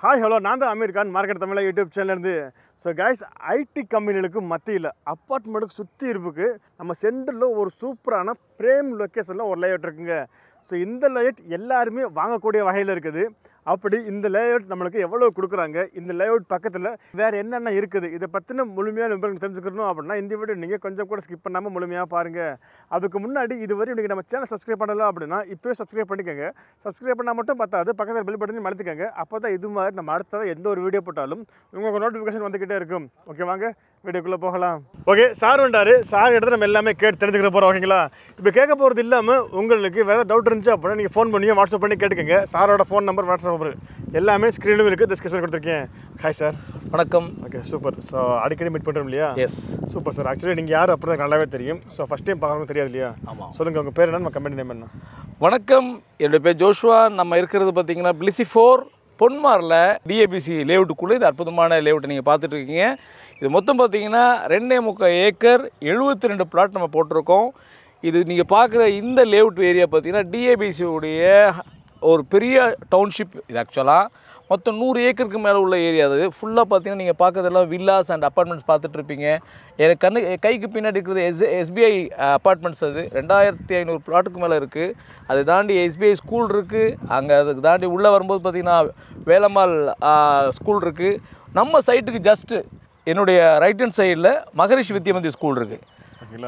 hi hello நான் தான் Aamir Khan market Tamil YouTube சேனல்லேருந்து ஸோ கைஸ் ஐடி கம்பெனிகளுக்கு மத்தியில் அப்பார்ட்மெண்ட்டுக்கு சுற்றி இருப்புக்கு நம்ம சென்டரில் ஒரு சூப்பரான ப்ரேம் லொக்கேஷனில் ஒரு லேஅவுட் இருக்குங்க ஸோ இந்த லேட் எல்லாருமே வாங்கக்கூடிய வகையில் இருக்குது அப்படி இந்த லேஅவுட் நம்மளுக்கு எவ்வளோ கொடுக்குறாங்க இந்த லேஅவுட் பக்கத்தில் வேறு என்னென்ன இருக்குது இதை பற்றின முழுமையாக விவரங்கள் தெரிஞ்சுக்கணும் அப்படின்னா இந்த வீடியோ நீங்கள் கொஞ்சம் கூட ஸ்கிப் பண்ணாமல் முழுமையாக பாருங்கள் அதுக்கு முன்னாடி இதுவரை இன்றைக்கி நம்ம சேனல் சப்ஸ்கிரைப் பண்ணலாம் அப்படின்னா இப்போயே சப்ஸ்கிரைப் பண்ணிக்கோங்க சப்ஸ்கிரைப் பண்ணால் மட்டும் பத்தாது பக்கத்தில் பில் பட்டன் மலர்த்துக்கோங்க அப்போ தான் இது மாதிரி நம்ம அடுத்ததாக எந்த ஒரு வீடியோ போட்டாலும் உங்களுக்கு நோட்டிஃபிகேஷன் வந்துக்கிட்டே இருக்கும் ஓகேவாங்க வீடியோக்குள்ளே போகலாம் ஓகே சார் வந்தார் சார் இடத்துல நம்ம எல்லாமே கேட்டு தெரிஞ்சுக்கிற போகிறோம் ஓகேங்களா இப்போ கேட்க போகிறது இல்லாமல் உங்களுக்கு வேறு டவுட் இருந்துச்சு அப்படின்னா நீங்கள் ஃபோன் பண்ணி வாட்ஸ்அப் பண்ணி கேட்டுக்கோங்க சாரோட ஃபோன் நம்பர் வாட்ஸ்அப் பாருங்க எல்லாமே ஸ்க்ரீனும் இருக்குது டிஸ்கஷன் கொடுத்துருக்கேன் ஹாய் சார் வணக்கம் ஓகே சூப்பர் ஸோ அடிக்கடி மீட் பண்ணுறோம் இல்லையா எஸ் சூப்பர் சார் ஆக்சுவலி நீங்கள் யார் தான் நல்லாவே தெரியும் ஸோ ஃபஸ்ட் டைம் பார்க்கணும் தெரியாது இல்லையா ஆமாம் சொல்லுங்கள் உங்கள் பேர் என்ன நம்ம கம்பெனி நேம் என்ன வணக்கம் என்னுடைய பேர் ஜோஷுவா நம்ம இருக்கிறது பார்த்தீங்கன்னா பிளிசி ஃபோர் பொன்மாரில் டிஏபிசி லேவுட்டுக்குள்ளே இது அற்புதமான லேவுட்டை நீங்கள் பார்த்துட்டு இருக்கீங்க இது மொத்தம் பார்த்தீங்கன்னா ரெண்டே முக்கால் ஏக்கர் எழுபத்தி ரெண்டு பிளாட் நம்ம போட்டிருக்கோம் இது நீங்கள் பார்க்குற இந்த லேவுட் ஏரியா பார்த்தீங்கன்னா டிஏபிசியுடைய ஒரு பெரிய டவுன்ஷிப் இது ஆக்சுவலாக மொத்தம் நூறு ஏக்கருக்கு மேலே உள்ள ஏரியா அது ஃபுல்லாக பார்த்தீங்கன்னா நீங்கள் பார்க்குறதெல்லாம் வில்லாஸ் அண்ட் அப்பார்ட்மெண்ட்ஸ் பார்த்துட்டு இருப்பீங்க எனக்கு கண்ணு கைக்கு பின்னாடி இருக்கிறது எஸ் எஸ்பிஐ அப்பார்ட்மெண்ட்ஸ் அது ரெண்டாயிரத்தி ஐநூறு பிளாட்டுக்கு மேலே இருக்குது அதை தாண்டி எஸ்பிஐ ஸ்கூல் இருக்குது அங்கே அதுக்கு தாண்டி உள்ளே வரும்போது பார்த்திங்கன்னா வேலம்மாள் ஸ்கூல் இருக்குது நம்ம சைட்டுக்கு ஜஸ்ட்டு என்னுடைய ரைட் ஹேண்ட் சைடில் மகரிஷி வித்யமந்தி ஸ்கூல் இருக்குது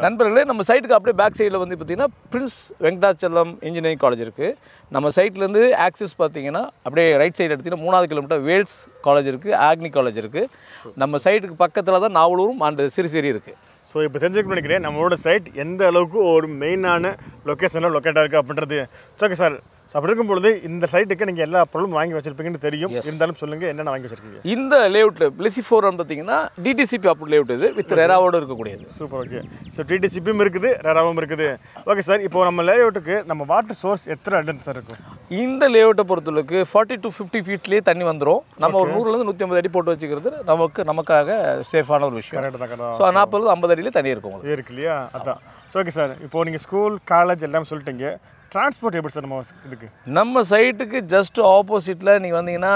நண்பர்களே நம்ம சைட்டுக்கு அப்படியே பேக் சைடில் வந்து பார்த்திங்கன்னா பிரின்ஸ் வெங்கடாச்சலம் இன்ஜினியரிங் காலேஜ் இருக்குது நம்ம சைட்லேருந்து ஆக்சிஸ் பார்த்தீங்கன்னா அப்படியே ரைட் சைடு எடுத்திங்கன்னா மூணாவது கிலோமீட்டர் வேல்ஸ் காலேஜ் இருக்குது ஆக்னி காலேஜ் இருக்குது நம்ம சைட்டுக்கு பக்கத்தில் தான் நாவலூரும் அண்ட் சிறு சிறு இருக்குது ஸோ இப்போ தெரிஞ்சுக்க நினைக்கிறேன் நம்மளோட சைட் எந்த அளவுக்கு ஒரு மெயினான லொக்கேஷனில் லொக்கேட்டாக இருக்குது அப்படின்றது ஓகே சார் ஸோ அப்படி இருக்கும் பொழுது இந்த சைட்டுக்கு நீங்கள் எல்லா பொருளும் வாங்கி வச்சிருப்பீங்கன்னு தெரியும் இருந்தாலும் சொல்லுங்கள் என்னென்ன வாங்கி வச்சிருக்கீங்க இந்த லேஅவுட்டில் பிளிசி ஃபோர்னு பார்த்தீங்கன்னா டிடிசிபி அப்படி லேவுட் இது வித் ரேராவோடு இருக்கக்கூடியது சூப்பர் ஓகே ஸோ டிடிசிபியும் இருக்குது ரேராவும் இருக்குது ஓகே சார் இப்போ நம்ம லேவுட்டுக்கு நம்ம வாட்டர் சோர்ஸ் எத்தனை அட்டன் சார் இருக்கும் இந்த லேஅவுட்டை பொறுத்தளவுக்கு ஃபார்ட்டி டு ஃபிஃப்டி ஃபீட்லேயே தண்ணி வந்துடும் நம்ம ஒரு நூறுலேருந்து நூற்றி ஐம்பது அடி போட்டு வச்சுக்கிறது நமக்கு நமக்காக சேஃபான ஒரு விஷயம் ஸோ நாற்பது ஐம்பது அடியிலேயே தண்ணி இருக்கும் இருக்கு இல்லையா அதான் ஓகே சார் இப்போ நீங்கள் ஸ்கூல் காலேஜ் எல்லாம் சொல்லிட்டீங்க டிரான்ஸ்போர்ட் எப்படி சார் நம்ம இதுக்கு நம்ம சைட்டுக்கு ஜஸ்ட் ஆப்போசிட்டில் நீங்கள் வந்தீங்கன்னா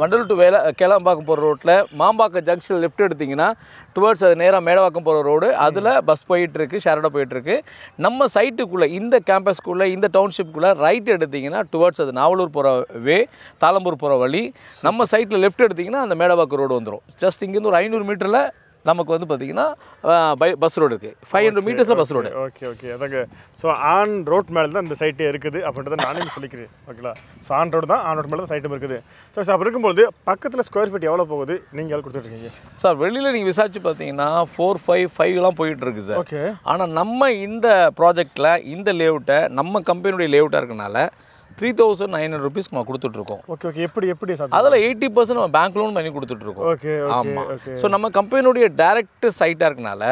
வண்டலூர் டு வேலை கேளம்பாக்கம் போகிற ரோட்டில் மாம்பாக்கம் ஜங்ஷன் லெஃப்ட் எடுத்திங்கன்னா டுவர்ட்ஸ் அது நேராக மேடவாக்கம் போகிற ரோடு அதில் பஸ் போயிட்டுருக்கு ஷேரடாக போயிட்டுருக்கு நம்ம சைட்டுக்குள்ளே இந்த கேம்பஸ்க்குள்ளே இந்த டவுன்ஷிப்புக்குள்ளே ரைட் எடுத்திங்கன்னா டுவர்ட்ஸ் அது நாவலூர் போகிற வே தாளம்பூர் போகிற வழி நம்ம சைட்டில் லெஃப்ட் எடுத்திங்கன்னா அந்த மேடவாக்கம் ரோடு வந்துடும் ஜஸ்ட் இங்கேருந்து ஒரு ஐநூறு மீட்டரில் நமக்கு வந்து பார்த்தீங்கன்னா பை பஸ் ரோடு இருக்குது ஃபைவ் ஹண்ட்ரட் மீட்டர்ஸில் பஸ் ரோடு ஓகே ஓகே அதாங்க ஸோ ஆன் ரோட் மேலே தான் இந்த சைட்டே இருக்குது அப்படின்றத நானே சொல்லிக்கிறேன் ஓகேங்களா ஸோ ஆன் ரோடு தான் ஆன் ரோட் மேலே தான் சைட்டும் இருக்குது ஸோ சார் அப்போ இருக்கும்போது பக்கத்தில் ஸ்கொயர் ஃபீட் எவ்வளோ போகுது நீங்கள் எவ்வளோ கொடுத்துட்ருக்கீங்க சார் வெளியில் நீங்கள் விசாரிச்சு பார்த்தீங்கன்னா ஃபோர் ஃபைவ் ஃபைவ்லாம் போயிட்டு இருக்கு சார் ஓகே ஆனால் நம்ம இந்த ப்ராஜெக்டில் இந்த லேவுட்டை நம்ம கம்பெனியுடைய லேவுட்டாக இருக்கனால three thousand nine hundred rupees நம்ம கொடுத்துட்ருக்கோம் ஓகே ஓகே எப்படி எப்படி சார் அதில் எயிட்டி பர்சன்ட் நம்ம பேங்க் லோன் பண்ணி கொடுத்துட்ருக்கோம் ஓகே ஆமாம் ஸோ நம்ம கம்பெனியுடைய டேரக்ட் சைட்டாக இருக்கனால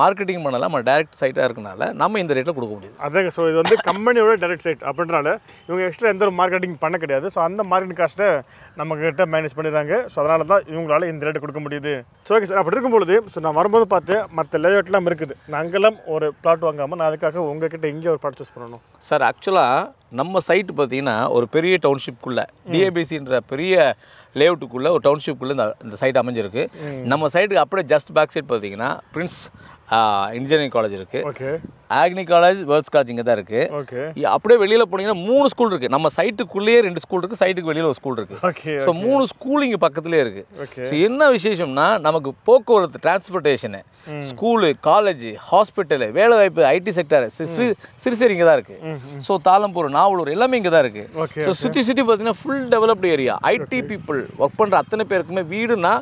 மார்க்கெட்டிங் பண்ணல நம்ம டேரக்ட் சைட்டாக இருக்கனால நம்ம இந்த ரேட்டில் கொடுக்க முடியுது அதாங்க ஸோ இது வந்து கம்பெனியோட டேரக்ட் சைட் அப்படின்றனால இவங்க எக்ஸ்ட்ரா எந்த ஒரு மார்க்கெட்டிங் பண்ண கிடையாது ஸோ அந்த மார்க்கெட்டிங் காஸ்ட்டை நம்ம கிட்ட மேனேஜ் பண்ணிடுறாங்க ஸோ அதனால தான் இவங்களால இந்த ரேட்டு கொடுக்க முடியுது ஸோ ஓகே சார் அப்படி இருக்கும்பொழுது ஸோ நான் வரும்போது பார்த்து மற்ற லேஅவுட்லாம் இருக்குது நாங்களும் ஒரு பிளாட் வாங்காமல் நான் அதுக்காக உங்ககிட்ட இங்கே ஒரு பர்ச்சேஸ் பண்ணணும் சார் ஆக்சுவலாக நம்ம சைட்டு பார்த்தீங்கன்னா ஒரு பெரிய டவுன்ஷிப்குள்ளே டிஏபிசின்ற பெரிய லேஅவுட்டுக்குள்ளே ஒரு டவுன்ஷிப் இந்த இந்த சைட் அமைஞ்சிருக்கு நம்ம சைட்டுக்கு அப்படியே ஜஸ்ட் பேக் சைட் பார்த்தீங்கன்னா பிரின்ஸ் இன்ஜினியரிங் காலேஜ் இருக்கு ஆக்னி காலேஜ் வேர்ல்ஸ் காலேஜ் இங்கே தான் இருக்குது ஓகே அப்படியே வெளியில் போனீங்கன்னா மூணு ஸ்கூல் இருக்குது நம்ம சைட்டுக்குள்ளேயே ரெண்டு ஸ்கூல் இருக்குது சைட்டுக்கு வெளியில் ஒரு ஸ்கூல் இருக்குது ஓகே ஸோ மூணு ஸ்கூல் இங்கே பக்கத்துலேயே இருக்குது ஸோ என்ன விசேஷம்னா நமக்கு போக்குவரத்து டிரான்ஸ்போர்ட்டேஷனு ஸ்கூலு காலேஜ் ஹாஸ்பிட்டலு வேலைவாய்ப்பு ஐடி செக்டர் சிறு சிறுசேரி இங்கே தான் இருக்குது ஸோ தாளம்பூர் நாவலூர் எல்லாமே இங்கே தான் இருக்குது ஸோ சுற்றி சுற்றி பார்த்தீங்கன்னா full developed area IT people work பண்ணுற அத்தனை பேருக்குமே வீடுனா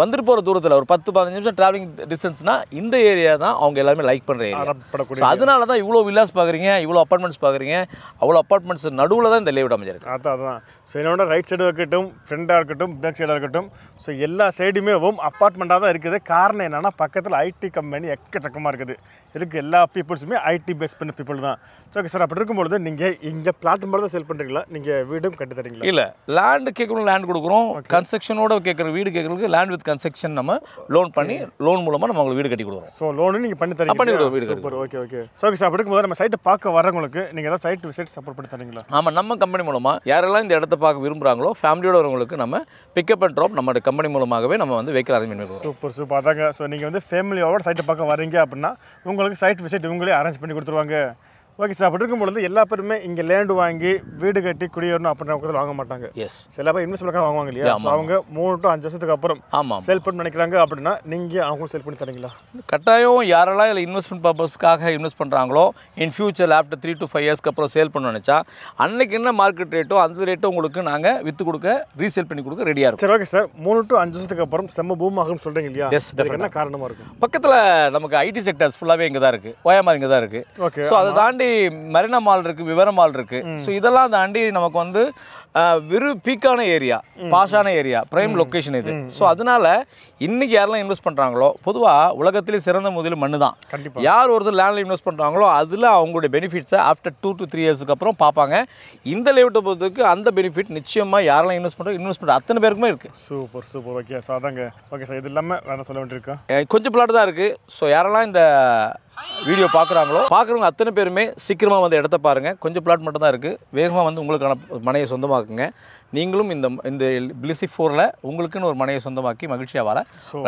வந்துட்டு போகிற தூரத்தில் ஒரு பத்து பதினஞ்சு நிமிஷம் ட்ராவலிங் டிஸ்டன்ஸ்னால் இந்த ஏரியா தான் அவங்க எல்லாருமே லைக் பண்ணுற ஏரியா ஸோ அதனால தான் இவ்வளோ வில்லாஸ் பார்க்குறீங்க இவ்வளோ அப்பார்ட்மெண்ட்ஸ் பார்க்குறீங்க அவ்வளோ அப்பார்ட்மெண்ட்ஸ் நடுவில் தான் இந்த லேவிட் அமைஞ்சிருக்கு அதான் அதான் ஸோ என்னோட ரைட் சைடு இருக்கட்டும் ஃப்ரெண்டாக இருக்கட்டும் பேக் சைடாக இருக்கட்டும் ஸோ எல்லா சைடுமே அப்பார்ட்மெண்ட்டாக தான் இருக்குது காரணம் என்னென்னா பக்கத்தில் ஐடி கம்பெனி எக்கச்சக்கமாக இருக்குது இருக்குது எல்லா பீப்புள்ஸுமே ஐடி பேஸ் பண்ண பீப்புள் தான் ஸோ ஓகே சார் அப்படி இருக்கும்பொழுது நீங்கள் இங்கே பிளாட் மாதிரி தான் செல் பண்ணுறீங்களா நீங்கள் வீடும் கட்டி தரீங்களா இல்லை லேண்டு கேட்கணும் லேண்ட் கொடுக்குறோம் கன்ஸ்ட்ரக்ஷனோட கேட்குற வீடு கேட்குறதுக்கு லேண்ட் லேண்ட் வித் கன்ஸ்ட்ரக்ஷன் நம்ம லோன் பண்ணி லோன் மூலமாக நம்ம உங்களுக்கு வீடு கட்டி கொடுக்குறோம் ஸோ லோனு நீங்கள் பண்ணி தரீங்க பண்ணி கொடுக்குறோம் வீடு super okay okay so okay sir அப்படி இருக்கும்போது நம்ம சைட்டை பார்க்க வரவங்களுக்கு நீங்கள் ஏதாவது சைட் விசிட் சப்போர்ட் பண்ணி தரீங்களா ஆமாம் நம்ம கம்பெனி மூலமாக யாரெல்லாம் இந்த இடத்த பார்க்க விரும்புகிறாங்களோ ஃபேமிலியோட வரவங்களுக்கு நம்ம பிக்கப் அண்ட் ட்ராப் நம்ம கம்பெனி மூலமாகவே நம்ம வந்து வைக்கிற அரேஞ்ச் பண்ணி சூப்பர் சூப்பர் அதாங்க ஸோ நீங்கள் வந்து ஃபேமிலியோட சைட்டை பார்க்க வரீங்க அப்படின்னா உங்களுக்கு சைட் விசிட் இவங்களே அரேஞ்ச் பண்ணி கொடுத்துருவாங்க ஓகே சார் அப்படி இருக்கும் பொழுது எல்லா பேருமே இங்கே லேண்டு வாங்கி வீடு கட்டி குடியேறணும் அப்படின்ற பக்கத்தில் வாங்க மாட்டாங்க எஸ் சில பேர் இன்வெஸ்ட்மெண்ட் வாங்குவாங்க இல்லையா அவங்க மூணு டு அஞ்சு வருஷத்துக்கு அப்புறம் ஆமாம் செல் பண்ணி நினைக்கிறாங்க அப்படின்னா நீங்கள் அவங்க செல் பண்ணி தரீங்களா கட்டாயம் யாரெல்லாம் இதில் இன்வெஸ்ட்மெண்ட் பர்பஸ்க்காக இன்வெஸ்ட் பண்ணுறாங்களோ in future after three to five இயர்ஸ்க்கு அப்புறம் சேல் பண்ண நினச்சா அன்னைக்கு என்ன மார்க்கெட் ரேட்டோ அந்த ரேட்டோ உங்களுக்கு நாங்கள் விற்று கொடுக்க ரீசேல் பண்ணி கொடுக்க ரெடியாக இருக்கும் சரி ஓகே சார் மூணு டு அஞ்சு வருஷத்துக்கு அப்புறம் செம்ம பூம் ஆகும்னு சொல்கிறீங்க இல்லையா எஸ் என்ன காரணமாக இருக்கும் பக்கத்தில் நமக்கு ஐடி செக்டர்ஸ் ஃபுல்லாகவே இங்கே தான் இருக்குது ஓயமாக இங்கே தான் இருக்குது ஓகே ஸோ அதை தாண்டி தாண்டி மெரினா மால் இருக்குது விவரமால் மால் இருக்குது ஸோ இதெல்லாம் தாண்டி நமக்கு வந்து வெறும் பீக்கான ஏரியா பாஷான ஏரியா பிரைம் லொக்கேஷன் இது ஸோ அதனால இன்னைக்கு யாரெல்லாம் இன்வெஸ்ட் பண்ணுறாங்களோ பொதுவாக உலகத்திலே சிறந்த முதலில் மண்ணு தான் யார் ஒருத்தர் லேண்டில் இன்வெஸ்ட் பண்ணுறாங்களோ அதில் அவங்களுடைய பெனிஃபிட்ஸை ஆஃப்டர் டூ டு த்ரீ இயர்ஸுக்கு அப்புறம் பார்ப்பாங்க இந்த லேவுட்டை பொறுத்தவரைக்கும் அந்த பெனிஃபிட் நிச்சயமாக யாரெல்லாம் இன்வெஸ்ட் பண்ணுறோம் இன்வெஸ்ட் பண்ணுற அத்தனை பேருக்குமே இருக்குது சூப்பர் சூப்பர் ஓகே சார் அதாங்க ஓகே சார் இது இல்லாமல் வேணாம் சொல்ல வேண்டியிருக்கோம் கொஞ்சம் பிளாட் தான் இருக்குது ஸோ யாரெல்லாம் இந்த வீடியோ பார்க்குறாங்களோ பார்க்குறவங்க அத்தனை பேருமே சீக்கிரமாக வந்து இடத்த பாருங்கள் கொஞ்சம் பிளாட் மட்டும் தான் இருக்குது வேகமாக வந்து உங்களுக்கான மனையை சொந்தமாக இருக்குங்க நீங்களும் இந்த இந்த பிளிசி ஃபோரில் உங்களுக்குன்னு ஒரு மனையை சொந்தமாக்கி மகிழ்ச்சியாக வர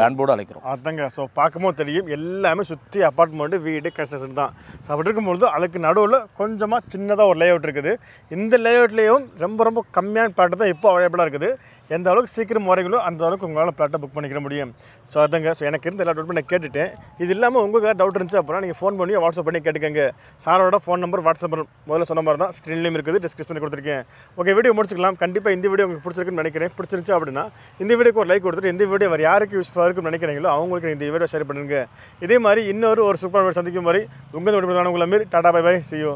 அன்போடு அழைக்கிறோம் அதாங்க ஸோ பார்க்கும்போது தெரியும் எல்லாமே சுற்றி அப்பார்ட்மெண்ட்டு வீடு கன்ஸ்ட்ரக்ஷன் தான் ஸோ அப்படி இருக்கும்பொழுது அதுக்கு நடுவில் கொஞ்சமாக சின்னதாக ஒரு லேஅவுட் இருக்குது இந்த லே அவுட்லேயும் ரொம்ப ரொம்ப கம்மியான பிளாட் தான் இப்போ அவைலபிளாக இருக்குது எந்த அளவுக்கு சீக்கிரம் வரீங்களோ அந்த அளவுக்கு உங்களால் பிளாட்டை புக் பண்ணிக்கிற முடியும் ஸோ அதுதாங்க ஸோ எனக்கு இருந்த எல்லா டவுட் நான் கேட்டுட்டேன் இது இல்லாமல் உங்களுக்கு ஏதாவது டவுட் இருந்துச்சு அப்படின்னா நீங்கள் ஃபோன் பண்ணி வாட்ஸ்அப் பண்ணி கேட்டுக்கங்க சாரோட ஃபோன் நம்பர் வாட்ஸ்அப் முதல்ல சொன்ன மாதிரி தான் ஸ்க்ரீன்லேயும் இருக்குது டிஸ்கிரிப்ஷன் கொடுத்துருக்கேன் ஓகே வீடியோ முடிச்சுக்கலாம் கண்டிப்பாக இந்த வீடியோ உங்களுக்கு பிடிச்சிருக்குன்னு நினைக்கிறேன் பிடிச்சிருந்துச்சு அப்படின்னா இந்த வீடியோக்கு ஒரு லைக் கொடுத்துட்டு இந்த வீடியோ வேறு யாருக்கு யூஸ்ஃபுல்லாக இருக்குன்னு நினைக்கிறீங்களோ அவங்களுக்கு இந்த வீடியோ ஷேர் பண்ணுங்கள் இதே மாதிரி இன்னொரு ஒரு சூப்பரான சந்திக்கும் மாதிரி உங்கள் உடம்பு உங்களை மாரி டாடா பை பை சியோ